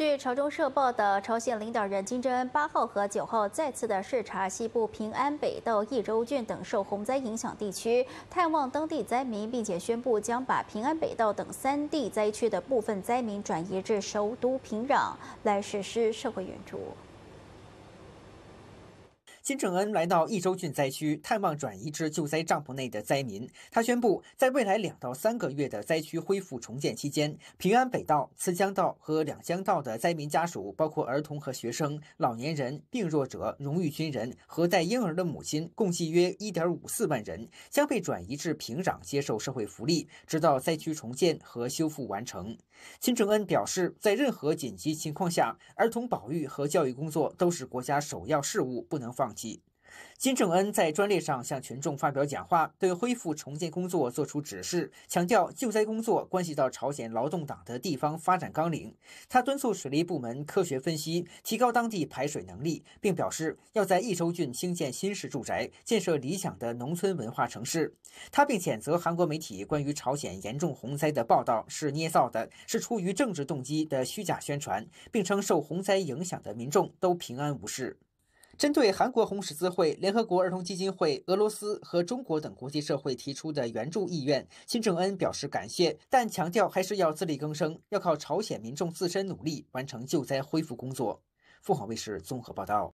据朝中社报道，朝鲜领导人金正恩八号和九号再次的视察西部平安北道益州郡等受洪灾影响地区，探望当地灾民，并且宣布将把平安北道等三地灾区的部分灾民转移至首都平壤来实施社会援助。金正恩来到益州郡灾区探望转移至救灾帐篷内的灾民。他宣布，在未来两到三个月的灾区恢复重建期间，平安北道、慈江道和两江道的灾民家属，包括儿童和学生、老年人、病弱者、荣誉军人和带婴儿的母亲，共计约一点五四万人，将被转移至平壤接受社会福利，直到灾区重建和修复完成。金正恩表示，在任何紧急情况下，儿童保育和教育工作都是国家首要事务，不能放。弃。金正恩在专列上向群众发表讲话，对恢复重建工作作出指示，强调救灾工作关系到朝鲜劳动党的地方发展纲领。他敦促水利部门科学分析，提高当地排水能力，并表示要在益州郡兴建新式住宅，建设理想的农村文化城市。他并谴责韩国媒体关于朝鲜严重洪灾的报道是捏造的，是出于政治动机的虚假宣传，并称受洪灾影响的民众都平安无事。针对韩国红十字会、联合国儿童基金会、俄罗斯和中国等国际社会提出的援助意愿，金正恩表示感谢，但强调还是要自力更生，要靠朝鲜民众自身努力完成救灾恢复工作。凤凰卫视综合报道。